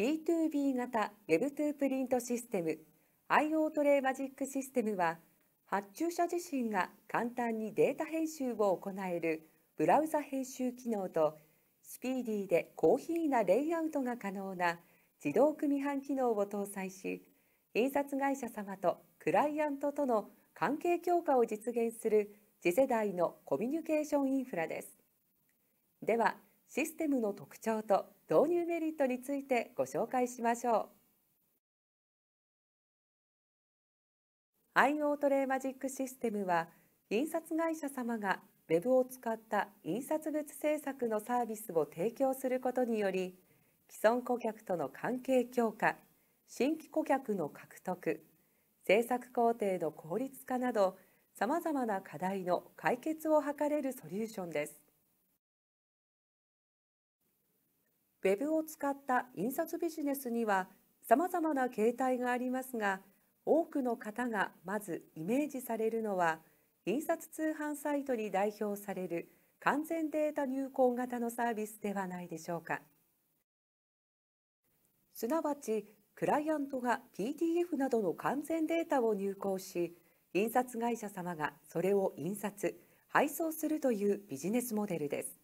B2B 型 Web2 プリントシステム IO トレイマジックシステムは発注者自身が簡単にデータ編集を行えるブラウザ編集機能とスピーディーで高品なレイアウトが可能な自動組版機能を搭載し印刷会社様とクライアントとの関係強化を実現する次世代のコミュニケーションインフラです。ではシステムの特徴と導入メリットについてご紹介しましょう IO トレイマジックシステムは印刷会社様が Web を使った印刷物制作のサービスを提供することにより既存顧客との関係強化新規顧客の獲得制作工程の効率化などさまざまな課題の解決を図れるソリューションです。ウェブを使った印刷ビジネスにはさまざまな形態がありますが多くの方がまずイメージされるのは印刷通販サイトに代表される完全データ入稿型のサービスではないでしょうかすなわちクライアントが PDF などの完全データを入稿し印刷会社様がそれを印刷配送するというビジネスモデルです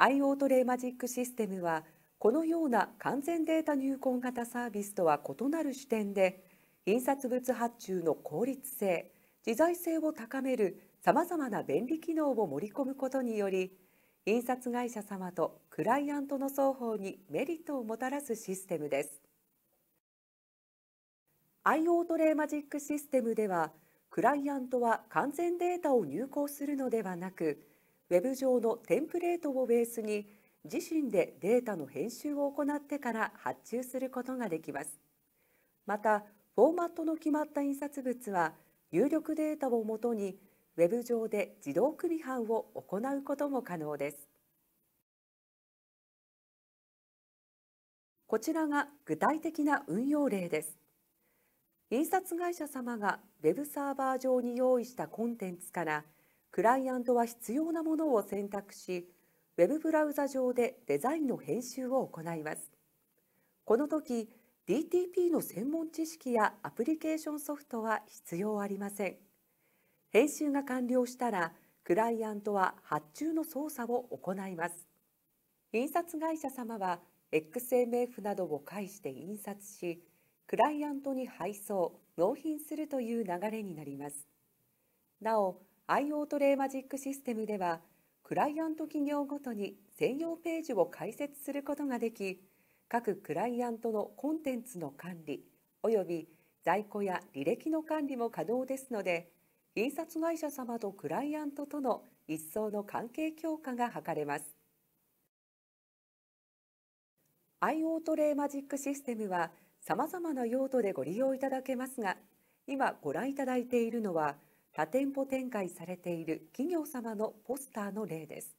IO トレイマジックシステムはこのような完全データ入魂型サービスとは異なる視点で印刷物発注の効率性自在性を高めるさまざまな便利機能を盛り込むことにより印刷会社様とクライアントの双方にメリットをもたらすシステムです IO トレイマジックシステムではクライアントは完全データを入稿するのではなくウェブ上のテンプレートをベースに自身でデータの編集を行ってから発注することができますまたフォーマットの決まった印刷物は有力データをもとにウェブ上で自動組版を行うことも可能ですこちらが具体的な運用例です印刷会社様がウェブサーバー上に用意したコンテンツから「クライアントは必要なものを選択しウェブブラウザ上でデザインの編集を行いますこの時 DTP の専門知識やアプリケーションソフトは必要ありません編集が完了したらクライアントは発注の操作を行います印刷会社様は XMF などを介して印刷しクライアントに配送納品するという流れになりますなお IO トレイマジックシステムではクライアント企業ごとに専用ページを開設することができ各クライアントのコンテンツの管理および在庫や履歴の管理も可能ですので印刷会社様とクライアントとの一層の関係強化が図れます IO トレイマジックシステムはさまざまな用途でご利用いただけますが今ご覧いただいているのは多店舗展開されている企業様のポスターの例です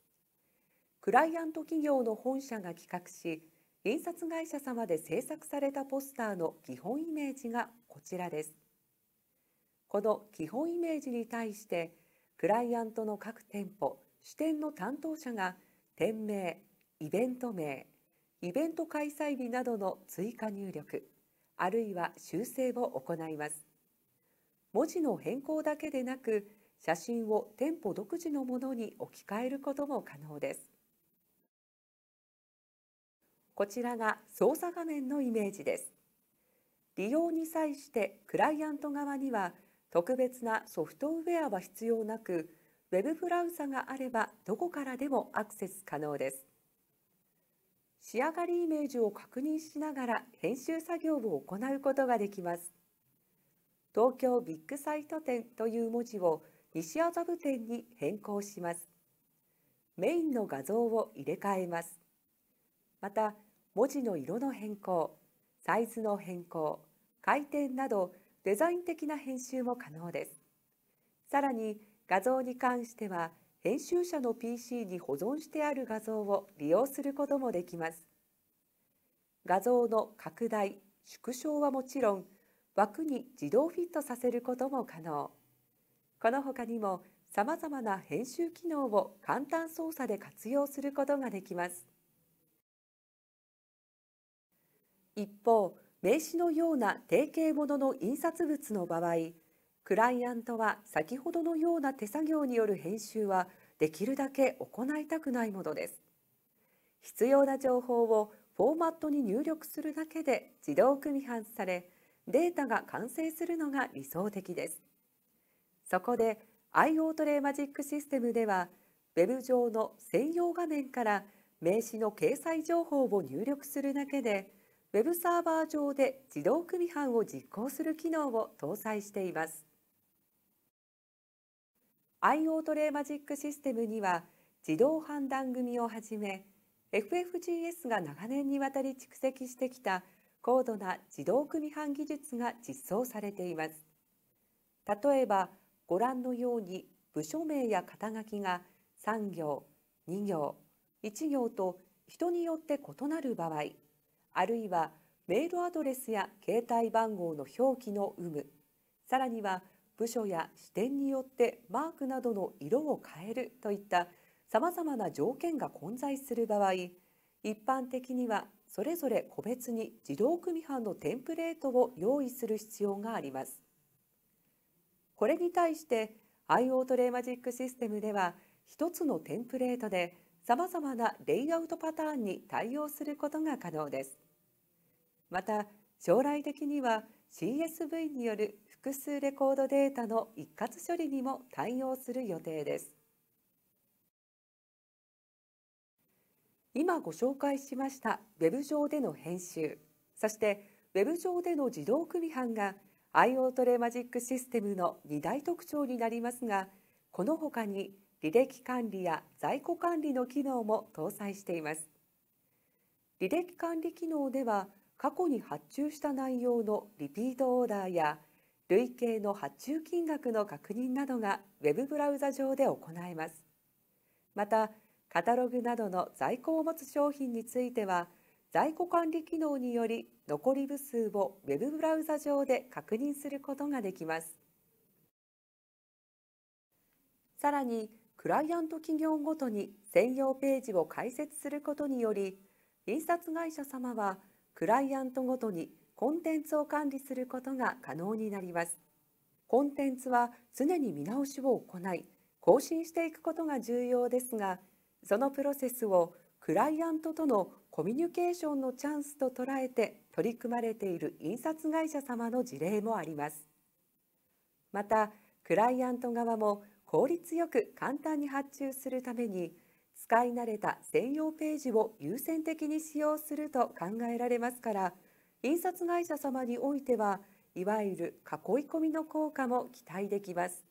クライアント企業の本社が企画し印刷会社様で制作されたポスターの基本イメージがこちらですこの基本イメージに対してクライアントの各店舗支店の担当者が店名イベント名イベント開催日などの追加入力あるいは修正を行います文字の変更だけでなく写真を店舗独自のものに置き換えることも可能ですこちらが操作画面のイメージです利用に際してクライアント側には特別なソフトウェアは必要なくウェブブラウザがあればどこからでもアクセス可能です仕上がりイメージを確認しながら編集作業を行うことができます東京ビッグサイト店という文字を西麻布店に変更します。メインの画像を入れ替えます。また、文字の色の変更、サイズの変更、回転などデザイン的な編集も可能です。さらに画像に関しては、編集者の PC に保存してある画像を利用することもできます。画像の拡大、縮小はもちろん、枠に自動フィットさせることも可能この他にもさまざまな編集機能を簡単操作で活用することができます一方名刺のような定型物の印刷物の場合クライアントは先ほどのような手作業による編集はできるだけ行いたくないものです必要な情報をフォーマットに入力するだけで自動組み版されデータが完成するのが理想的です。そこで IO トレーマジックシステムでは Web 上の専用画面から名刺の掲載情報を入力するだけで Web サーバー上で自動組版を実行する機能を搭載しています。IO トレーマジックシステムには自動判断組をはじめ FFGS が長年にわたり蓄積してきた高度な自動組版技術が実装されています。例えば、ご覧のように部署名や肩書きが3行、2行、1行と人によって異なる場合、あるいはメールアドレスや携帯番号の表記の有無、さらには部署や視点によってマークなどの色を変えるといったさまざまな条件が混在する場合一般的にはそれぞれ個別に自動組版のテンプレートを用意する必要があります。これに対して IO トレイマジックシステムでは1つのテンプレートでさまざまなレイアウトパターンに対応することが可能です。また将来的には CSV による複数レコードデータの一括処理にも対応する予定です。今ご紹介しました Web 上での編集そして Web 上での自動組版が IO トレマジックシステムの2大特徴になりますがこの他に履歴管理や在庫管理の機能も搭載しています履歴管理機能では過去に発注した内容のリピートオーダーや累計の発注金額の確認などが Web ブラウザ上で行えますまたカタログなどの在庫を持つ商品については在庫管理機能により残り部数をウェブブラウザ上で確認することができますさらにクライアント企業ごとに専用ページを開設することにより印刷会社様はクライアントごとにコンテンツを管理することが可能になりますコンテンツは常に見直しを行い更新していくことが重要ですがそのプロセスをクライアントとのコミュニケーションのチャンスと捉えて取り組まれている印刷会社様の事例もありますまたクライアント側も効率よく簡単に発注するために使い慣れた専用ページを優先的に使用すると考えられますから印刷会社様においてはいわゆる囲い込みの効果も期待できます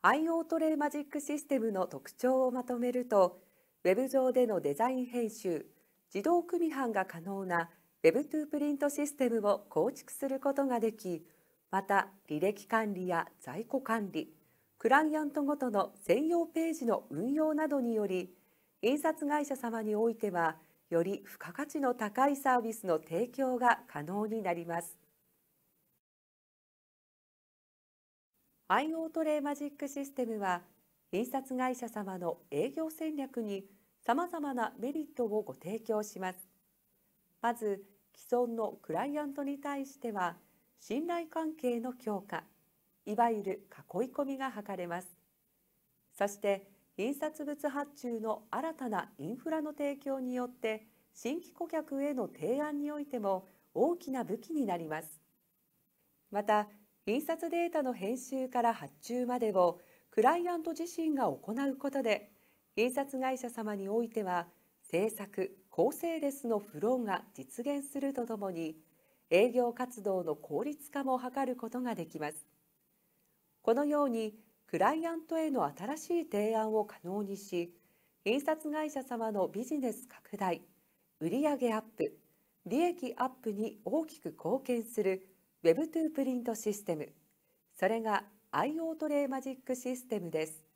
IO トレマジックシステムの特徴をまとめると Web 上でのデザイン編集自動組版が可能な Web2 プリントシステムを構築することができまた履歴管理や在庫管理クライアントごとの専用ページの運用などにより印刷会社様においてはより付加価値の高いサービスの提供が可能になります。IO トレイマジックシステムは印刷会社様の営業戦略にさまざまなメリットをご提供しますまず既存のクライアントに対しては信頼関係の強化いわゆる囲い込みが図れますそして印刷物発注の新たなインフラの提供によって新規顧客への提案においても大きな武器になりますまた印刷データの編集から発注までをクライアント自身が行うことで印刷会社様においては制作構成レスのフローが実現するとともに営業活動の効率化も図ることができますこのようにクライアントへの新しい提案を可能にし印刷会社様のビジネス拡大売上アップ利益アップに大きく貢献する Web2 プリントシステムそれが IO トレイマジックシステムです